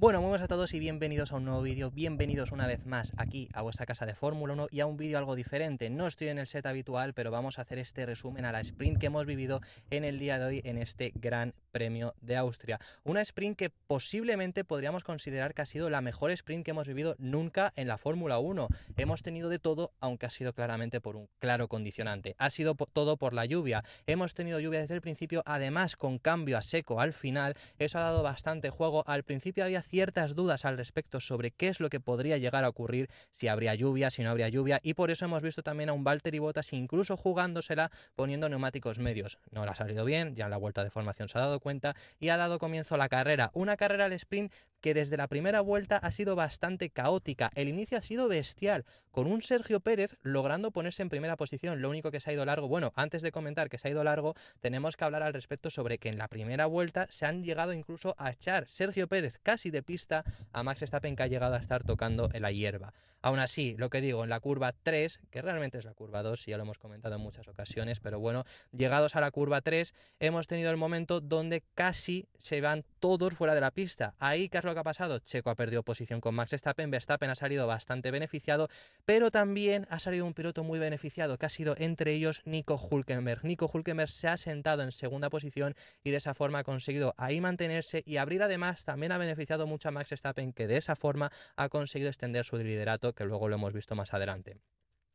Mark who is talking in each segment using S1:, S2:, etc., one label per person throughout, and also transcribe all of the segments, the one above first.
S1: Bueno, muy buenas a todos y bienvenidos a un nuevo vídeo, bienvenidos una vez más aquí a vuestra casa de Fórmula 1 y a un vídeo algo diferente. No estoy en el set habitual, pero vamos a hacer este resumen a la sprint que hemos vivido en el día de hoy en este Gran Premio de Austria. Una sprint que posiblemente podríamos considerar que ha sido la mejor sprint que hemos vivido nunca en la Fórmula 1. Hemos tenido de todo, aunque ha sido claramente por un claro condicionante. Ha sido todo por la lluvia. Hemos tenido lluvia desde el principio, además con cambio a seco al final. Eso ha dado bastante juego. Al principio había ciertas dudas al respecto sobre qué es lo que podría llegar a ocurrir si habría lluvia, si no habría lluvia, y por eso hemos visto también a un Valtteri Bottas incluso jugándosela poniendo neumáticos medios. No le ha salido bien, ya en la vuelta de formación se ha dado cuenta y ha dado comienzo la carrera. Una carrera al sprint que desde la primera vuelta ha sido bastante caótica. El inicio ha sido bestial, con un Sergio Pérez logrando ponerse en primera posición. Lo único que se ha ido largo, bueno, antes de comentar que se ha ido largo, tenemos que hablar al respecto sobre que en la primera vuelta se han llegado incluso a echar Sergio Pérez casi de pista a Max Verstappen que ha llegado a estar tocando en la hierba. Aún así, lo que digo, en la curva 3, que realmente es la curva 2, ya lo hemos comentado en muchas ocasiones, pero bueno, llegados a la curva 3, hemos tenido el momento donde casi se van todos fuera de la pista. Ahí Carlos lo que ha pasado? Checo ha perdido posición con Max Verstappen, Verstappen ha salido bastante beneficiado, pero también ha salido un piloto muy beneficiado, que ha sido entre ellos Nico Hulkenberg. Nico Hulkenberg se ha sentado en segunda posición y de esa forma ha conseguido ahí mantenerse y abrir además también ha beneficiado mucho a Max Verstappen, que de esa forma ha conseguido extender su liderato, que luego lo hemos visto más adelante.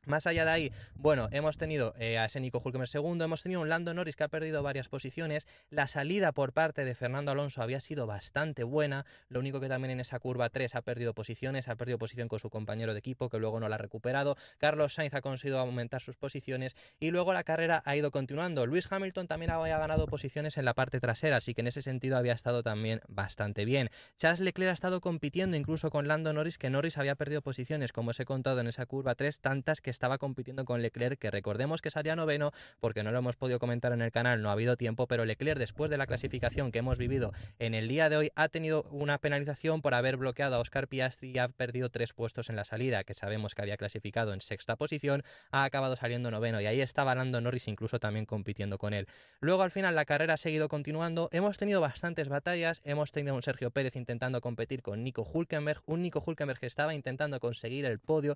S1: Más allá de ahí, bueno, hemos tenido eh, a ese Nico Hulkemer segundo, hemos tenido un Lando Norris que ha perdido varias posiciones, la salida por parte de Fernando Alonso había sido bastante buena, lo único que también en esa curva 3 ha perdido posiciones, ha perdido posición con su compañero de equipo que luego no la ha recuperado, Carlos Sainz ha conseguido aumentar sus posiciones y luego la carrera ha ido continuando, Luis Hamilton también había ganado posiciones en la parte trasera, así que en ese sentido había estado también bastante bien. Charles Leclerc ha estado compitiendo incluso con Lando Norris, que Norris había perdido posiciones, como os he contado en esa curva 3, tantas que estaba compitiendo con Leclerc, que recordemos que salía noveno, porque no lo hemos podido comentar en el canal, no ha habido tiempo, pero Leclerc, después de la clasificación que hemos vivido en el día de hoy, ha tenido una penalización por haber bloqueado a Oscar Piastri y ha perdido tres puestos en la salida, que sabemos que había clasificado en sexta posición, ha acabado saliendo noveno y ahí estaba Lando Norris incluso también compitiendo con él. Luego al final la carrera ha seguido continuando, hemos tenido bastantes batallas, hemos tenido un Sergio Pérez intentando competir con Nico Hulkenberg, un Nico Hulkenberg que estaba intentando conseguir el podio,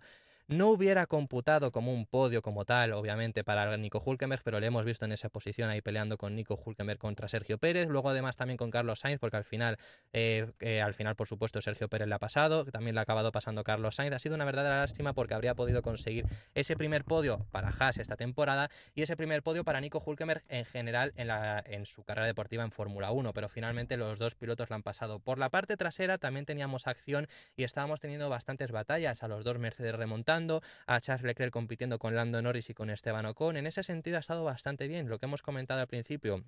S1: no hubiera computado como un podio como tal, obviamente, para Nico Hulkenberg, pero le hemos visto en esa posición ahí peleando con Nico Hulkenberg contra Sergio Pérez. Luego, además, también con Carlos Sainz, porque al final, eh, eh, al final, por supuesto, Sergio Pérez le ha pasado, también le ha acabado pasando Carlos Sainz. Ha sido una verdadera lástima porque habría podido conseguir ese primer podio para Haas esta temporada y ese primer podio para Nico Hulkenberg en general en, la, en su carrera deportiva en Fórmula 1, pero finalmente los dos pilotos la han pasado. Por la parte trasera también teníamos acción y estábamos teniendo bastantes batallas a los dos Mercedes remontando a Charles Leclerc compitiendo con Lando Norris y con Esteban Ocon. En ese sentido ha estado bastante bien, lo que hemos comentado al principio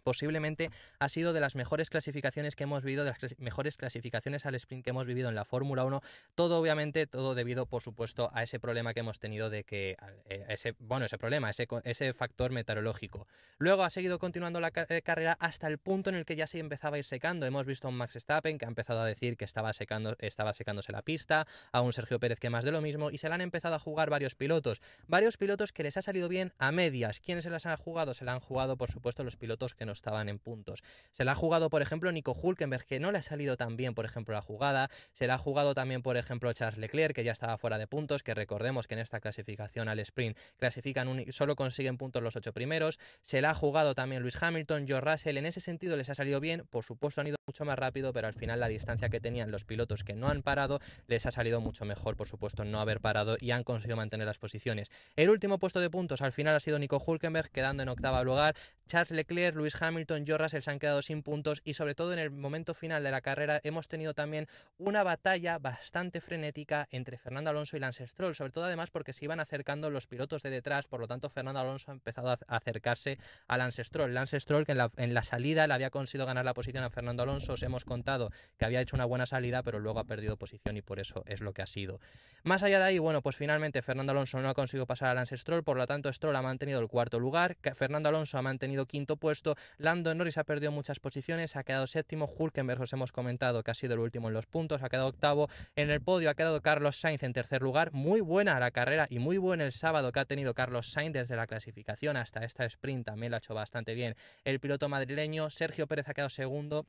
S1: posiblemente ha sido de las mejores clasificaciones que hemos vivido, de las mejores clasificaciones al sprint que hemos vivido en la Fórmula 1. Todo, obviamente, todo debido, por supuesto, a ese problema que hemos tenido de que, eh, ese, bueno, ese problema, ese, factor meteorológico. Luego ha seguido continuando la eh, carrera hasta el punto en el que ya se empezaba a ir secando. Hemos visto a un Max Stappen que ha empezado a decir que estaba, secando, estaba secándose la pista, a un Sergio Pérez que más de lo mismo, y se la han empezado a jugar varios pilotos. Varios pilotos que les ha salido bien a medias. ¿Quiénes se las han jugado? Se la han jugado, por supuesto, los pilotos que nos estaban en puntos. Se la ha jugado, por ejemplo, Nico Hulkenberg, que no le ha salido tan bien, por ejemplo, la jugada. Se la ha jugado también, por ejemplo, Charles Leclerc, que ya estaba fuera de puntos, que recordemos que en esta clasificación al sprint clasifican un, solo consiguen puntos los ocho primeros. Se la ha jugado también Luis Hamilton, George Russell. En ese sentido les ha salido bien, por supuesto han ido mucho más rápido, pero al final la distancia que tenían los pilotos que no han parado les ha salido mucho mejor, por supuesto, no haber parado y han conseguido mantener las posiciones. El último puesto de puntos al final ha sido Nico Hulkenberg, quedando en octava lugar. Charles Leclerc, Luis Hamilton, y se han quedado sin puntos y sobre todo en el momento final de la carrera hemos tenido también una batalla bastante frenética entre Fernando Alonso y Lance Stroll, sobre todo además porque se iban acercando los pilotos de detrás, por lo tanto Fernando Alonso ha empezado a acercarse a Lance Stroll. Lance Stroll que en la, en la salida le había conseguido ganar la posición a Fernando Alonso, os hemos contado que había hecho una buena salida, pero luego ha perdido posición y por eso es lo que ha sido. Más allá de ahí, bueno, pues finalmente Fernando Alonso no ha conseguido pasar a Lance Stroll, por lo tanto Stroll ha mantenido el cuarto lugar, Fernando Alonso ha mantenido quinto puesto Lando Norris ha perdido muchas posiciones, ha quedado séptimo. Hulkenberg, os hemos comentado que ha sido el último en los puntos, ha quedado octavo. En el podio ha quedado Carlos Sainz en tercer lugar. Muy buena la carrera y muy buen el sábado que ha tenido Carlos Sainz desde la clasificación hasta esta sprint. También lo ha hecho bastante bien el piloto madrileño. Sergio Pérez ha quedado segundo.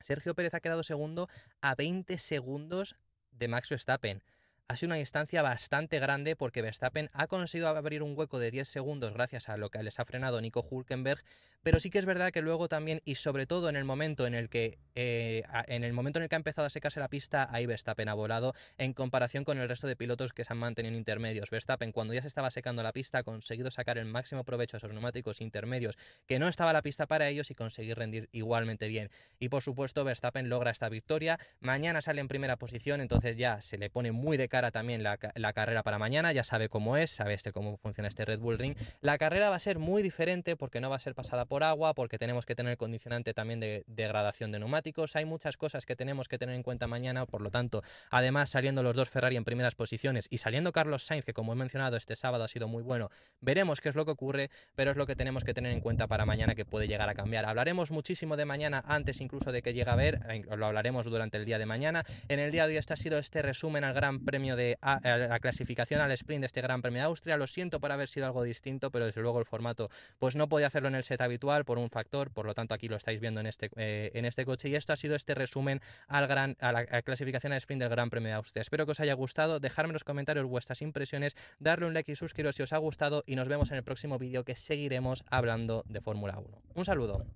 S1: Sergio Pérez ha quedado segundo a 20 segundos de Max Verstappen ha sido una instancia bastante grande porque Verstappen ha conseguido abrir un hueco de 10 segundos gracias a lo que les ha frenado Nico Hulkenberg, pero sí que es verdad que luego también y sobre todo en el momento en el que eh, en el momento en el que ha empezado a secarse la pista, ahí Verstappen ha volado en comparación con el resto de pilotos que se han mantenido intermedios. Verstappen cuando ya se estaba secando la pista ha conseguido sacar el máximo provecho a esos neumáticos intermedios que no estaba la pista para ellos y conseguir rendir igualmente bien. Y por supuesto Verstappen logra esta victoria, mañana sale en primera posición, entonces ya se le pone muy de cara también la, la, carrera para mañana, ya sabe cómo es, sabe este, cómo funciona este Red Bull Ring. La carrera va a ser muy diferente porque no va a ser pasada por agua, porque tenemos que tener condicionante también de degradación de neumáticos. Hay muchas cosas que tenemos que tener en cuenta mañana, por lo tanto, además saliendo los dos Ferrari en primeras posiciones y saliendo Carlos Sainz, que como he mencionado este sábado ha sido muy bueno, veremos qué es lo que ocurre, pero es lo que tenemos que tener en cuenta para mañana que puede llegar a cambiar. Hablaremos muchísimo de mañana antes incluso de que llegue a ver, eh, lo hablaremos durante el día de mañana. En el día de hoy este ha sido este resumen al Gran Premio de la clasificación al sprint de este Gran Premio de Austria. Lo siento por haber sido algo distinto, pero desde luego el formato pues no podía hacerlo en el set habitual por un factor, por lo tanto aquí lo estáis viendo en este, eh, en este coche. Y esto ha sido este resumen al gran, a la clasificación al sprint del Gran Premio de Austria. Espero que os haya gustado, dejadme en los comentarios vuestras impresiones, darle un like y suscribiros si os ha gustado y nos vemos en el próximo vídeo que seguiremos hablando de Fórmula 1. Un saludo.